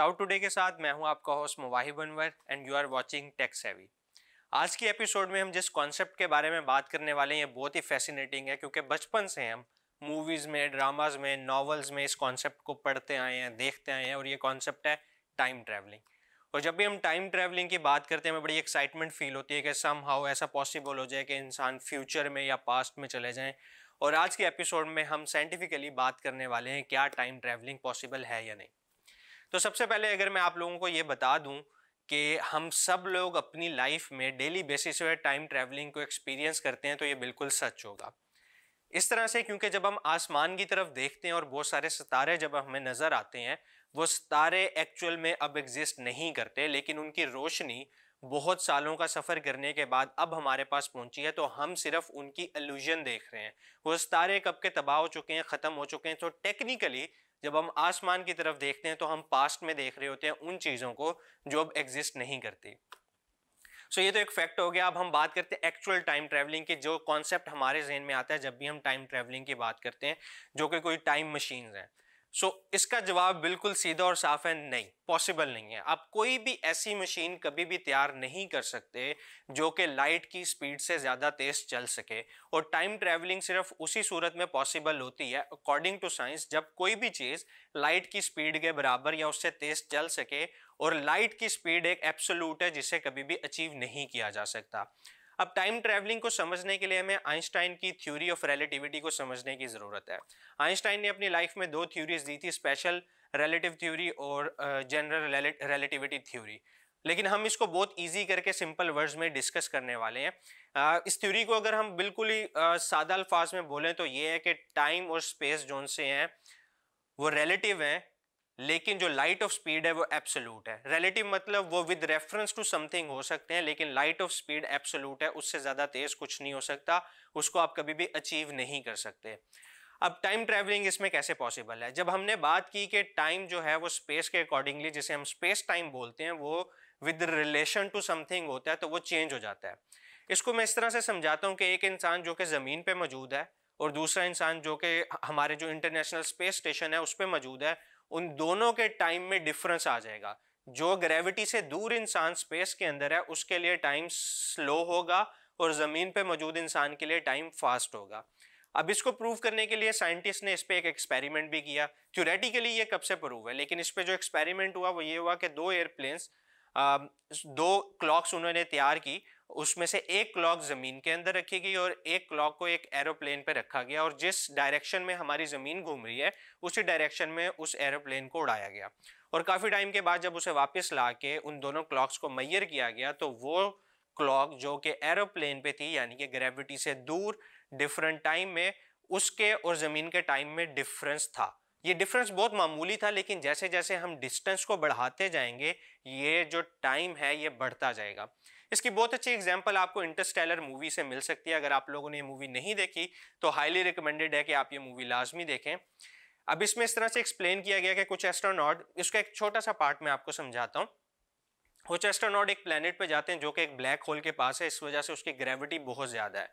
south today के साथ मैं हूं आपका host Muwahib Anwar and you are watching techs heavy आज के एपिसोड में हम जिस कॉन्सेप्ट के बारे में बात करने वाले हैं ये बहुत ही फैसिनेटिंग है क्योंकि बचपन से हम मूवीज़ में ड्रामाज में नॉवेल्स में इस कॉन्सेप्ट को पढ़ते आए हैं देखते आए हैं और ये कॉन्सेप्ट है टाइम ट्रैवलिंग और जब भी हम टाइम ट्रैवलिंग की बात करते हैं हमें बड़ी एक्साइटमेंट फील होती है कि सम हाउ ऐसा पॉसिबल हो जाए कि इंसान फ्यूचर में या पास्ट में चले जाएं और आज के एपिसोड में हम साइंटिफिकली बात करने वाले हैं क्या टाइम ट्रैवलिंग पॉसिबल है या नहीं तो सबसे पहले अगर मैं आप लोगों को ये बता दूँ कि हम सब लोग अपनी लाइफ में डेली बेसिस पर टाइम ट्रैवलिंग को एक्सपीरियंस करते हैं तो ये बिल्कुल सच होगा इस तरह से क्योंकि जब हम आसमान की तरफ देखते हैं और बहुत सारे सितारे जब हमें नज़र आते हैं वो सितारे एक्चुअल में अब एग्जिस्ट नहीं करते लेकिन उनकी रोशनी बहुत सालों का सफ़र करने के बाद अब हमारे पास पहुंची है तो हम सिर्फ उनकी एल्यूजन देख रहे हैं वो सितारे कब के तबाह हो चुके हैं ख़त्म हो चुके हैं तो टेक्निकली जब हम आसमान की तरफ देखते हैं तो हम पास्ट में देख रहे होते हैं उन चीज़ों को जो अब एग्जिस्ट नहीं करती सो so, ये तो एक फैक्ट हो गया अब हम बात करते हैं एक्चुअल टाइम ट्रैवलिंग की जो कॉन्सेप्ट हमारे जहन में आता है जब भी हम टाइम ट्रैवलिंग की बात करते हैं जो कि कोई टाइम मशीन हैं सो so, इसका जवाब बिल्कुल सीधा और साफ है नहीं पॉसिबल नहीं है आप कोई भी ऐसी मशीन कभी भी तैयार नहीं कर सकते जो कि लाइट की स्पीड से ज़्यादा तेज़ चल सके और टाइम ट्रैवलिंग सिर्फ उसी सूरत में पॉसिबल होती है अकॉर्डिंग टू साइंस जब कोई भी चीज़ लाइट की स्पीड के बराबर या उससे तेज़ चल सके और लाइट की स्पीड एक एप्सोलूट है जिसे कभी भी अचीव नहीं किया जा सकता अब टाइम ट्रैवलिंग को समझने के लिए हमें आइंस्टाइन की थ्योरी ऑफ रिलेटिविटी को समझने की ज़रूरत है आइंस्टाइन ने अपनी लाइफ में दो थ्योरीज दी थी स्पेशल रिलेटिव थ्योरी और जनरल रिलेटिविटी थ्योरी लेकिन हम इसको बहुत इजी करके सिंपल वर्ड्स में डिस्कस करने वाले हैं इस थ्योरी को अगर हम बिल्कुल ही सादा अल्फाज में बोलें तो ये है कि टाइम और स्पेस जोन से हैं वो रिलेटिव हैं लेकिन जो लाइट ऑफ स्पीड है वो एब्सोलूट है रिलेटिव मतलब वो विद रेफरेंस टू समथिंग हो सकते हैं लेकिन लाइट ऑफ स्पीड एब्सोलूट है उससे ज़्यादा तेज़ कुछ नहीं हो सकता उसको आप कभी भी अचीव नहीं कर सकते अब टाइम ट्रैवलिंग इसमें कैसे पॉसिबल है जब हमने बात की कि टाइम जो है वो स्पेस के अकॉर्डिंगली जिसे हम स्पेस टाइम बोलते हैं वो विद रिलेशन टू समथिंग होता है तो वो चेंज हो जाता है इसको मैं इस तरह से समझाता हूँ कि एक इंसान जो कि ज़मीन पे मौजूद है और दूसरा इंसान जो कि हमारे जो इंटरनेशनल स्पेस स्टेशन है उस पर मौजूद है उन दोनों के टाइम में डिफरेंस आ जाएगा जो ग्रेविटी से दूर इंसान स्पेस के अंदर है उसके लिए टाइम स्लो होगा और ज़मीन पे मौजूद इंसान के लिए टाइम फास्ट होगा अब इसको प्रूव करने के लिए साइंटिस्ट ने इस पर एक एक्सपेरिमेंट भी किया थ्योरेटिकली ये कब से प्रूव है लेकिन इस पर जो एक्सपेरिमेंट हुआ वो ये हुआ कि दो एयरप्लेन्स दो क्लॉक्स उन्होंने तैयार की उसमें से एक क्लॉक ज़मीन के अंदर रखी गई और एक क्लॉक को एक एरोप्लेन पर रखा गया और जिस डायरेक्शन में हमारी ज़मीन घूम रही है उसी डायरेक्शन में उस एरोप्लेन को उड़ाया गया और काफ़ी टाइम के बाद जब उसे वापस ला के उन दोनों क्लॉक्स को मैयर किया गया तो वो क्लॉक जो कि एरोप्लेन पे थी यानी कि ग्रेविटी से दूर डिफरेंट टाइम में उसके और ज़मीन के टाइम में डिफरेंस था ये डिफरेंस बहुत मामूली था लेकिन जैसे जैसे हम डिस्टेंस को बढ़ाते जाएंगे ये जो टाइम है ये बढ़ता जाएगा इसकी बहुत अच्छी एग्जाम्पल आपको इंटरस्टेलर मूवी से मिल सकती है अगर आप लोगों ने ये मूवी नहीं देखी तो हाईली रिकमेंडेड है कि आप ये मूवी लाजमी देखें अब इसमें इस तरह से एक्सप्लेन किया गया कि कुछ एस्ट्रोनॉट इसका एक छोटा सा पार्ट मैं आपको समझाता हूँ होचेस्टरनॉट एक प्लानट पे जाते हैं जो कि एक ब्लैक होल के पास है इस वजह से उसकी ग्रेविटी बहुत ज़्यादा है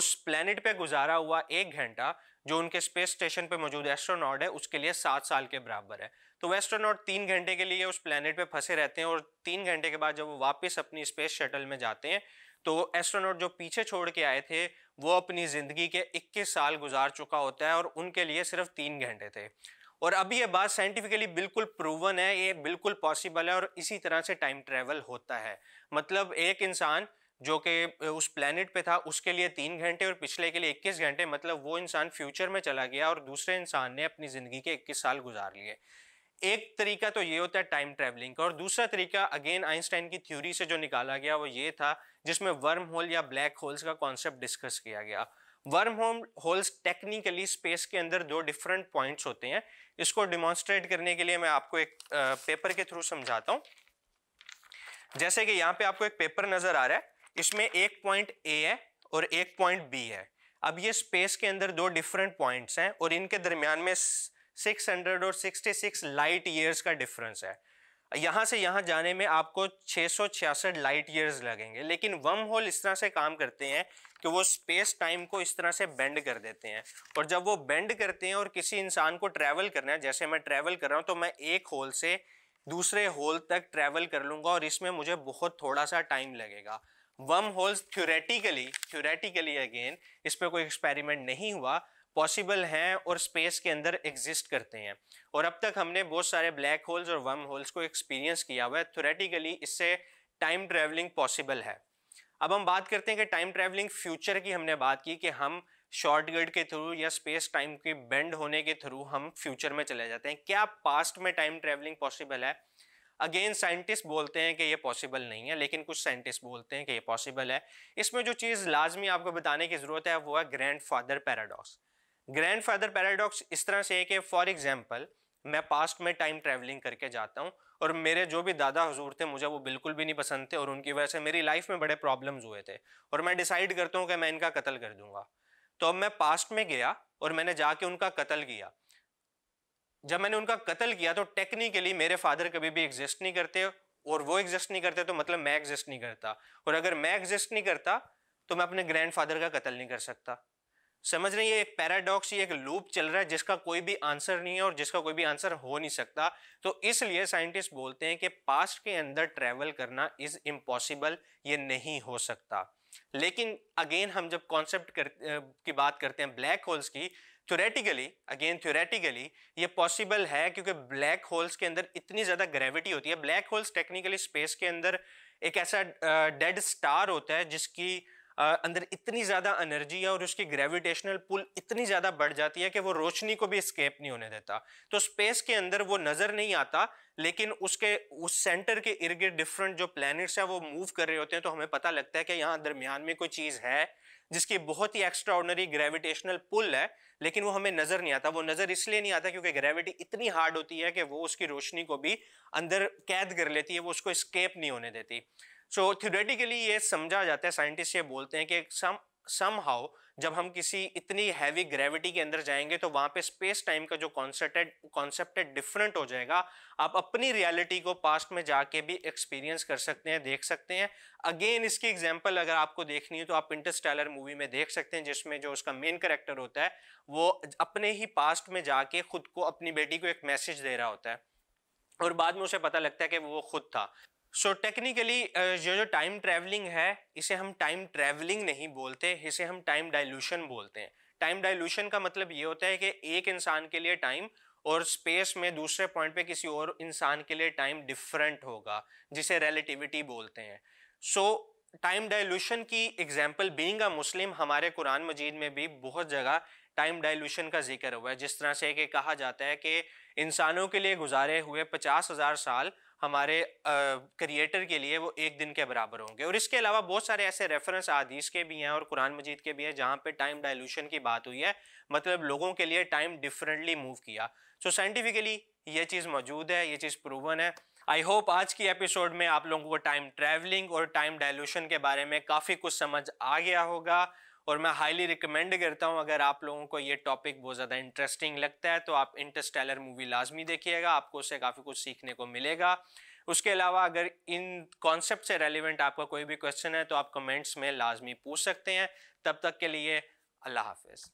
उस प्लानट पे गुजारा हुआ एक घंटा जो उनके स्पेस स्टेशन पे मौजूद एस्ट्रोनॉट है उसके लिए सात साल के बराबर है तो वह एस्ट्रोनॉट तीन घंटे के लिए उस प्लानट पर फंसे रहते हैं और तीन घंटे के बाद जब वो वापस अपनी स्पेस शटल में जाते हैं तो एस्ट्रोनॉट जो पीछे छोड़ के आए थे वो अपनी ज़िंदगी के 21 साल गुजार चुका होता है और उनके लिए सिर्फ तीन घंटे थे और अभी ये बात साइंटिफिकली बिल्कुल प्रूवन है ये बिल्कुल पॉसिबल है और इसी तरह से टाइम ट्रैवल होता है मतलब एक इंसान जो कि उस प्लानट पे था उसके लिए तीन घंटे और पिछले के लिए इक्कीस घंटे मतलब वो इंसान फ्यूचर में चला गया और दूसरे इंसान ने अपनी ज़िंदगी के इक्कीस साल गुजार लिए एक तरीका तो ये होता है टाइम ट्रैवलिंग का और दूसरा तरीका अगेन आइंस्टाइन की थ्योरी से जो निकाला गया वो ये था जिसमें वर्म होल या ब्लैक होल्स का कॉन्सेप्ट डिस्कस किया गया worm home holes technically space के अंदर दो डिफरेंट पॉइंट्स होते हैं इसको डिमॉन्स्ट्रेट करने के लिए मैं आपको एक पेपर के थ्रू समझाता हूँ जैसे कि यहाँ पे आपको एक पेपर नज़र आ रहा है इसमें एक पॉइंट ए है और एक पॉइंट बी है अब ये स्पेस के अंदर दो डिफरेंट पॉइंट्स हैं और इनके दरमियान में 600 और 66 लाइट ईयर्स का डिफरेंस है यहाँ से यहाँ जाने में आपको छः लाइट ईयर्स लगेंगे लेकिन वम होल इस तरह से काम करते हैं कि वो स्पेस टाइम को इस तरह से बेंड कर देते हैं और जब वो बेंड करते हैं और किसी इंसान को ट्रैवल करना है जैसे मैं ट्रैवल कर रहा हूँ तो मैं एक होल से दूसरे होल तक ट्रैवल कर लूँगा और इसमें मुझे बहुत थोड़ा सा टाइम लगेगा वम होल्स थ्योरेटिकली थ्योरेटिकली अगेन इस पर कोई एक्सपेरिमेंट नहीं हुआ पॉसिबल हैं और स्पेस के अंदर एग्जिस्ट करते हैं और अब तक हमने बहुत सारे ब्लैक होल्स और वम होल्स को एक्सपीरियंस किया हुआ है थ्योरेटिकली इससे टाइम ट्रैवलिंग पॉसिबल है अब हम बात करते हैं कि टाइम ट्रैवलिंग फ्यूचर की हमने बात की कि हम शॉर्ट गर्ड के थ्रू या स्पेस टाइम के बेंड होने के थ्रू हम फ्यूचर में चले जाते हैं क्या पास्ट में टाइम ट्रैवलिंग पॉसिबल है अगेन साइंटिस्ट बोलते हैं कि ये पॉसिबल नहीं है लेकिन कुछ साइंटिस्ट बोलते हैं कि ये पॉसिबल है इसमें जो चीज़ लाजमी आपको बताने की ज़रूरत है वो है grandfather paradox grandfather paradox इस तरह से है कि फॉर एग्जाम्पल मैं पास्ट में टाइम ट्रैवलिंग करके जाता हूँ और मेरे जो भी दादा हजूर थे मुझे वो बिल्कुल भी नहीं पसंद थे और उनकी वजह से मेरी लाइफ में बड़े प्रॉब्लम्स हुए थे और मैं डिसाइड करता हूँ कि मैं इनका कत्ल कर दूंगा तो अब मैं पास्ट में गया और मैंने जाके उनका कत्ल किया जब मैंने उनका कत्ल किया तो टेक्निकली मेरे फादर कभी भी एग्जिस्ट नहीं करते और वो एग्जिस्ट नहीं करते तो मतलब मैं एग्जिस्ट नहीं करता और अगर मैं एग्जिस्ट नहीं करता तो मैं अपने ग्रैंडफादर का कत्ल नहीं कर सकता समझ रहे हैं ये एक पैराडॉक्स ये एक लूप चल रहा है जिसका कोई भी आंसर नहीं है और जिसका कोई भी आंसर हो नहीं सकता तो इसलिए साइंटिस्ट बोलते हैं कि पास्ट के अंदर ट्रैवल करना इज़ इम्पॉसिबल ये नहीं हो सकता लेकिन अगेन हम जब कॉन्सेप्ट कर की बात करते हैं ब्लैक होल्स की थ्योरेटिकली अगेन थ्योरेटिकली ये पॉसिबल है क्योंकि ब्लैक होल्स के अंदर इतनी ज़्यादा ग्रेविटी होती है ब्लैक होल्स टेक्निकली स्पेस के अंदर एक ऐसा डेड स्टार होता है जिसकी अंदर इतनी ज़्यादा एनर्जी है और उसकी ग्रेविटेशनल पुल इतनी ज़्यादा बढ़ जाती है कि वो रोशनी को भी स्केप नहीं होने देता तो स्पेस के अंदर वो नज़र नहीं आता लेकिन उसके उस सेंटर के इर्द डिफरेंट जो प्लैनेट्स हैं वो मूव कर रहे होते हैं तो हमें पता लगता है कि यहाँ दरमियान में कोई चीज़ है जिसकी बहुत ही एक्स्ट्राऑर्डनरी ग्रेविटेशनल पुल है लेकिन वो हमें नज़र नहीं आता वो नज़र इसलिए नहीं आता क्योंकि ग्रेविटी इतनी हार्ड होती है कि वो उसकी रोशनी को भी अंदर कैद कर लेती है वो उसको स्केप नहीं होने देती सो थ्योरेटिकली ये समझा जाता है साइंटिस्ट ये बोलते हैं कि सम सम हाउ जब हम किसी इतनी हैवी ग्रेविटी के अंदर जाएंगे तो वहाँ पे स्पेस टाइम का जो कॉन्सेप्ट है कॉन्सेप्ट है डिफरेंट हो जाएगा आप अपनी रियलिटी को पास्ट में जाके भी एक्सपीरियंस कर सकते हैं देख सकते हैं अगेन इसकी एग्जांपल अगर आपको देखनी है तो आप इंटरस्टेलर मूवी में देख सकते हैं जिसमें जो उसका मेन करेक्टर होता है वो अपने ही पास्ट में जाके खुद को अपनी बेटी को एक मैसेज दे रहा होता है और बाद में उसे पता लगता है कि वो खुद था सो टेक्निकली uh, जो जो टाइम ट्रैवलिंग है इसे हम टाइम ट्रैवलिंग नहीं बोलते इसे हम टाइम डाइल्यूशन बोलते हैं टाइम डाइल्यूशन का मतलब ये होता है कि एक इंसान के लिए टाइम और स्पेस में दूसरे पॉइंट पे किसी और इंसान के लिए टाइम डिफरेंट होगा जिसे रिलेटिविटी बोलते हैं सो टाइम डाइल्यूशन की एग्जांपल बीइंग अ मुस्लिम हमारे कुरान मजीद में भी बहुत जगह टाइम डाइल्यूशन का जिक्र हुआ है जिस तरह से कि कहा जाता है कि इंसानों के लिए गुजारे हुए पचास हज़ार साल हमारे क्रिएटर के लिए वो एक दिन के बराबर होंगे और इसके अलावा बहुत सारे ऐसे रेफरेंस आदिश के भी हैं और कुरान मजीद के भी हैं जहाँ पे टाइम डायलूशन की बात हुई है मतलब लोगों के लिए टाइम डिफरेंटली मूव किया सो so, साइंटिफिकली ये चीज़ मौजूद है ये चीज़ प्रूवन है आई होप आज की एपिसोड में आप लोगों को टाइम ट्रैवलिंग और टाइम डायलूशन के बारे में काफ़ी कुछ समझ आ गया होगा और मैं हाईली रिकमेंड करता हूँ अगर आप लोगों को ये टॉपिक बहुत ज़्यादा इंटरेस्टिंग लगता है तो आप इंटरस्टेलर मूवी लाजमी देखिएगा आपको उससे काफ़ी कुछ सीखने को मिलेगा उसके अलावा अगर इन कॉन्सेप्ट से रेलिवेंट आपका कोई भी क्वेश्चन है तो आप कमेंट्स में लाजमी पूछ सकते हैं तब तक के लिए अल्लाह हाफिज़